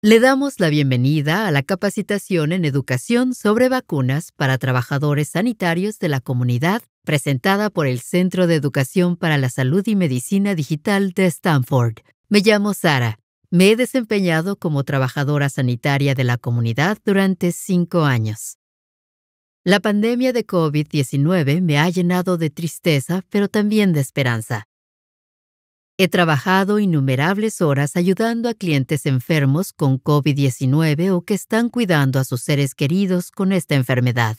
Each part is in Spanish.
Le damos la bienvenida a la capacitación en educación sobre vacunas para trabajadores sanitarios de la comunidad presentada por el Centro de Educación para la Salud y Medicina Digital de Stanford. Me llamo Sara. Me he desempeñado como trabajadora sanitaria de la comunidad durante cinco años. La pandemia de COVID-19 me ha llenado de tristeza, pero también de esperanza. He trabajado innumerables horas ayudando a clientes enfermos con COVID-19 o que están cuidando a sus seres queridos con esta enfermedad.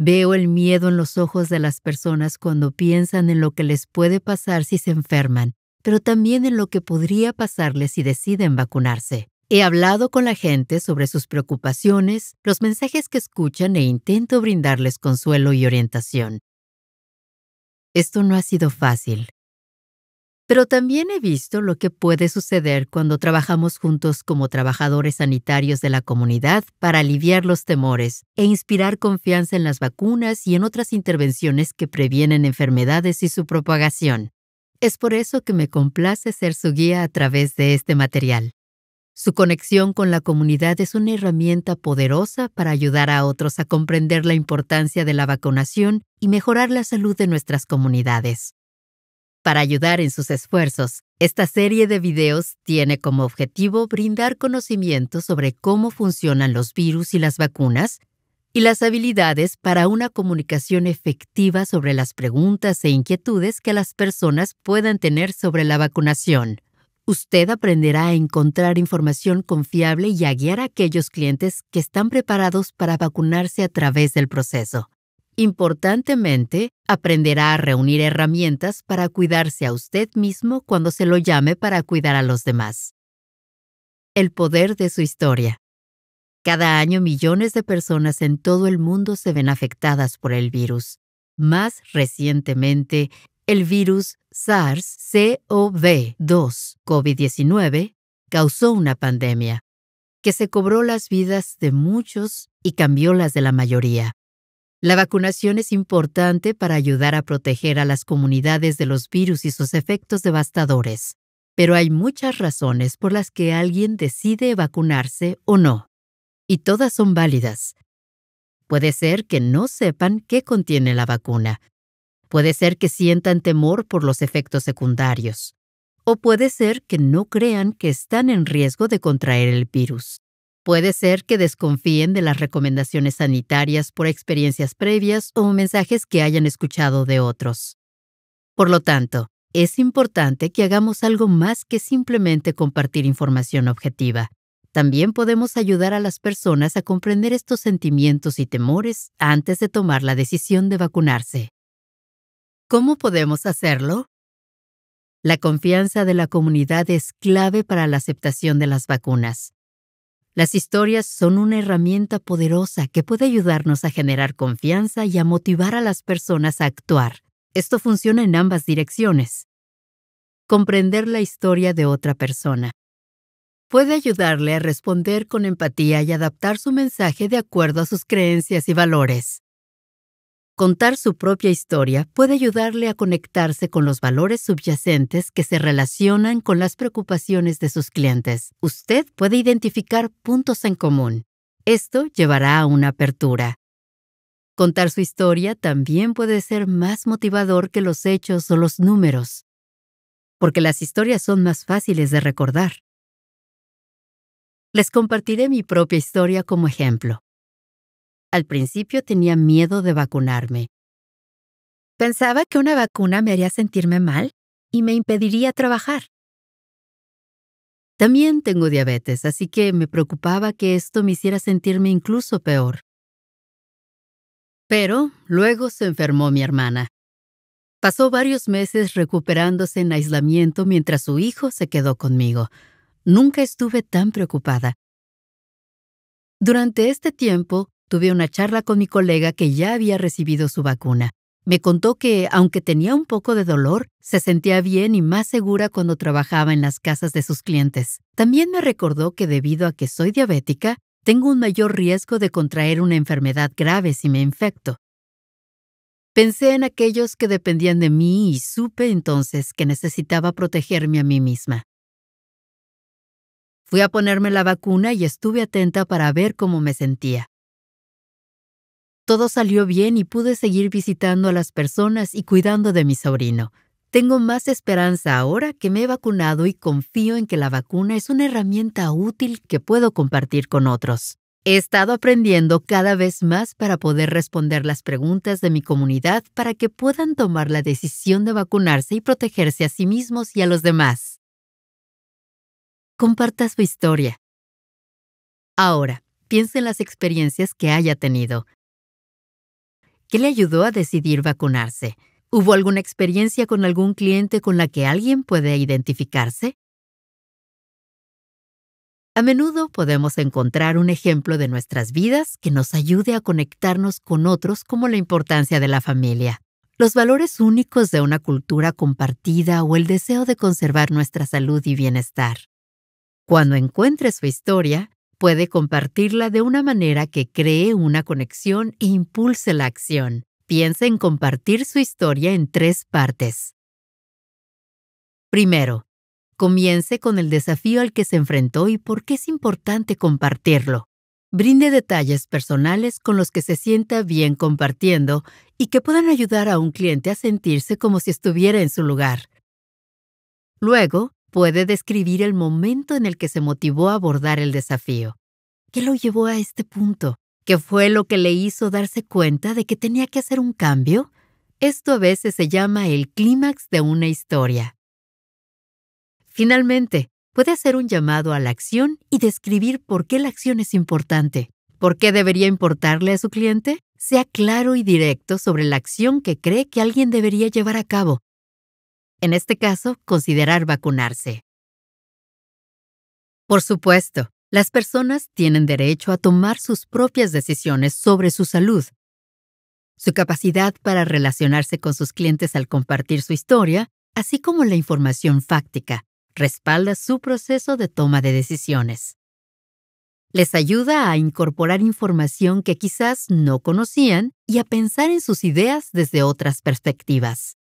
Veo el miedo en los ojos de las personas cuando piensan en lo que les puede pasar si se enferman, pero también en lo que podría pasarles si deciden vacunarse. He hablado con la gente sobre sus preocupaciones, los mensajes que escuchan e intento brindarles consuelo y orientación. Esto no ha sido fácil. Pero también he visto lo que puede suceder cuando trabajamos juntos como trabajadores sanitarios de la comunidad para aliviar los temores e inspirar confianza en las vacunas y en otras intervenciones que previenen enfermedades y su propagación. Es por eso que me complace ser su guía a través de este material. Su conexión con la comunidad es una herramienta poderosa para ayudar a otros a comprender la importancia de la vacunación y mejorar la salud de nuestras comunidades. Para ayudar en sus esfuerzos, esta serie de videos tiene como objetivo brindar conocimiento sobre cómo funcionan los virus y las vacunas y las habilidades para una comunicación efectiva sobre las preguntas e inquietudes que las personas puedan tener sobre la vacunación. Usted aprenderá a encontrar información confiable y a guiar a aquellos clientes que están preparados para vacunarse a través del proceso. Importantemente, aprenderá a reunir herramientas para cuidarse a usted mismo cuando se lo llame para cuidar a los demás. El poder de su historia. Cada año millones de personas en todo el mundo se ven afectadas por el virus. Más recientemente, el virus SARS-CoV-2, COVID-19, causó una pandemia que se cobró las vidas de muchos y cambió las de la mayoría. La vacunación es importante para ayudar a proteger a las comunidades de los virus y sus efectos devastadores, pero hay muchas razones por las que alguien decide vacunarse o no, y todas son válidas. Puede ser que no sepan qué contiene la vacuna, puede ser que sientan temor por los efectos secundarios, o puede ser que no crean que están en riesgo de contraer el virus. Puede ser que desconfíen de las recomendaciones sanitarias por experiencias previas o mensajes que hayan escuchado de otros. Por lo tanto, es importante que hagamos algo más que simplemente compartir información objetiva. También podemos ayudar a las personas a comprender estos sentimientos y temores antes de tomar la decisión de vacunarse. ¿Cómo podemos hacerlo? La confianza de la comunidad es clave para la aceptación de las vacunas. Las historias son una herramienta poderosa que puede ayudarnos a generar confianza y a motivar a las personas a actuar. Esto funciona en ambas direcciones. Comprender la historia de otra persona. Puede ayudarle a responder con empatía y adaptar su mensaje de acuerdo a sus creencias y valores. Contar su propia historia puede ayudarle a conectarse con los valores subyacentes que se relacionan con las preocupaciones de sus clientes. Usted puede identificar puntos en común. Esto llevará a una apertura. Contar su historia también puede ser más motivador que los hechos o los números, porque las historias son más fáciles de recordar. Les compartiré mi propia historia como ejemplo. Al principio tenía miedo de vacunarme. Pensaba que una vacuna me haría sentirme mal y me impediría trabajar. También tengo diabetes, así que me preocupaba que esto me hiciera sentirme incluso peor. Pero luego se enfermó mi hermana. Pasó varios meses recuperándose en aislamiento mientras su hijo se quedó conmigo. Nunca estuve tan preocupada. Durante este tiempo, Tuve una charla con mi colega que ya había recibido su vacuna. Me contó que, aunque tenía un poco de dolor, se sentía bien y más segura cuando trabajaba en las casas de sus clientes. También me recordó que debido a que soy diabética, tengo un mayor riesgo de contraer una enfermedad grave si me infecto. Pensé en aquellos que dependían de mí y supe entonces que necesitaba protegerme a mí misma. Fui a ponerme la vacuna y estuve atenta para ver cómo me sentía. Todo salió bien y pude seguir visitando a las personas y cuidando de mi sobrino. Tengo más esperanza ahora que me he vacunado y confío en que la vacuna es una herramienta útil que puedo compartir con otros. He estado aprendiendo cada vez más para poder responder las preguntas de mi comunidad para que puedan tomar la decisión de vacunarse y protegerse a sí mismos y a los demás. Comparta su historia. Ahora, piense en las experiencias que haya tenido. ¿Qué le ayudó a decidir vacunarse? ¿Hubo alguna experiencia con algún cliente con la que alguien puede identificarse? A menudo podemos encontrar un ejemplo de nuestras vidas que nos ayude a conectarnos con otros como la importancia de la familia, los valores únicos de una cultura compartida o el deseo de conservar nuestra salud y bienestar. Cuando encuentre su historia, puede compartirla de una manera que cree una conexión e impulse la acción. Piensa en compartir su historia en tres partes. Primero, comience con el desafío al que se enfrentó y por qué es importante compartirlo. Brinde detalles personales con los que se sienta bien compartiendo y que puedan ayudar a un cliente a sentirse como si estuviera en su lugar. Luego, puede describir el momento en el que se motivó a abordar el desafío. ¿Qué lo llevó a este punto? ¿Qué fue lo que le hizo darse cuenta de que tenía que hacer un cambio? Esto a veces se llama el clímax de una historia. Finalmente, puede hacer un llamado a la acción y describir por qué la acción es importante. ¿Por qué debería importarle a su cliente? Sea claro y directo sobre la acción que cree que alguien debería llevar a cabo en este caso, considerar vacunarse. Por supuesto, las personas tienen derecho a tomar sus propias decisiones sobre su salud. Su capacidad para relacionarse con sus clientes al compartir su historia, así como la información fáctica, respalda su proceso de toma de decisiones. Les ayuda a incorporar información que quizás no conocían y a pensar en sus ideas desde otras perspectivas.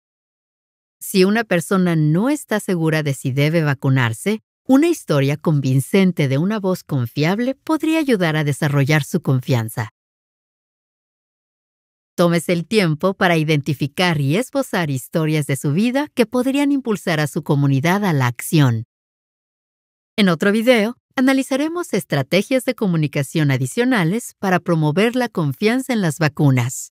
Si una persona no está segura de si debe vacunarse, una historia convincente de una voz confiable podría ayudar a desarrollar su confianza. Tómese el tiempo para identificar y esbozar historias de su vida que podrían impulsar a su comunidad a la acción. En otro video, analizaremos estrategias de comunicación adicionales para promover la confianza en las vacunas.